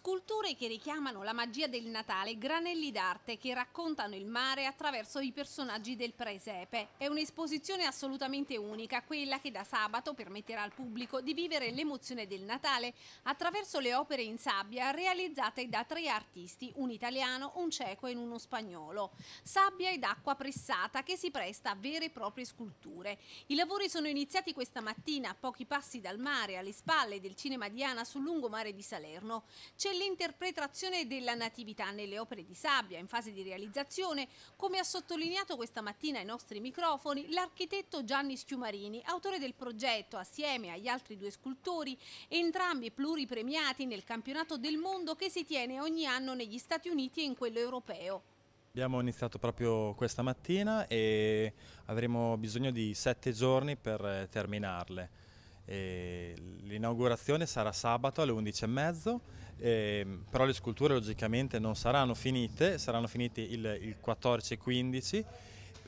Sculture che richiamano la magia del Natale, granelli d'arte che raccontano il mare attraverso i personaggi del presepe. È un'esposizione assolutamente unica, quella che da sabato permetterà al pubblico di vivere l'emozione del Natale attraverso le opere in sabbia realizzate da tre artisti, un italiano, un cieco e uno spagnolo. Sabbia ed acqua pressata che si presta a vere e proprie sculture. I lavori sono iniziati questa mattina a pochi passi dal mare, alle spalle del cinema Diana sul lungomare di Salerno. C'è c'è l'interpretazione della natività nelle opere di sabbia in fase di realizzazione, come ha sottolineato questa mattina ai nostri microfoni l'architetto Gianni Schiumarini, autore del progetto assieme agli altri due scultori, entrambi pluripremiati nel campionato del mondo che si tiene ogni anno negli Stati Uniti e in quello europeo. Abbiamo iniziato proprio questa mattina e avremo bisogno di sette giorni per eh, terminarle. L'inaugurazione sarà sabato alle 11.30, eh, però le sculture logicamente non saranno finite, saranno finite il, il 14 e 15.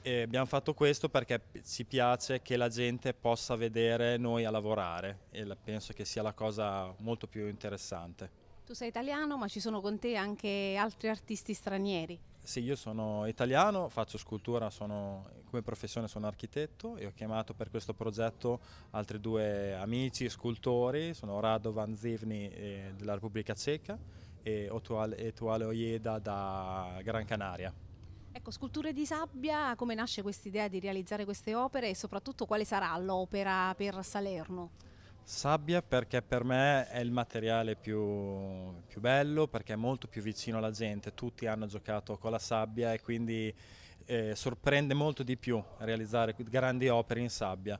E abbiamo fatto questo perché ci piace che la gente possa vedere noi a lavorare e penso che sia la cosa molto più interessante. Tu sei italiano, ma ci sono con te anche altri artisti stranieri. Sì, io sono italiano, faccio scultura, sono, come professione sono architetto e ho chiamato per questo progetto altri due amici scultori, sono Radovan Zivni eh, della Repubblica Ceca e Etuale Ojeda da Gran Canaria. Ecco, sculture di sabbia, come nasce questa idea di realizzare queste opere e soprattutto quale sarà l'opera per Salerno? Sabbia perché per me è il materiale più, più, bello, perché è molto più vicino alla gente, tutti hanno giocato con la sabbia e quindi eh, sorprende molto di più realizzare grandi opere in sabbia.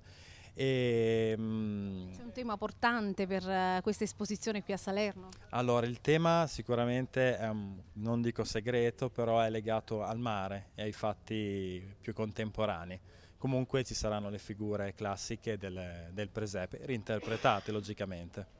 Ehm, C'è un tema portante per eh, questa esposizione qui a Salerno? Allora, il tema sicuramente, è, non dico segreto, però è legato al mare e ai fatti più contemporanei comunque ci saranno le figure classiche del, del presepe reinterpretate logicamente.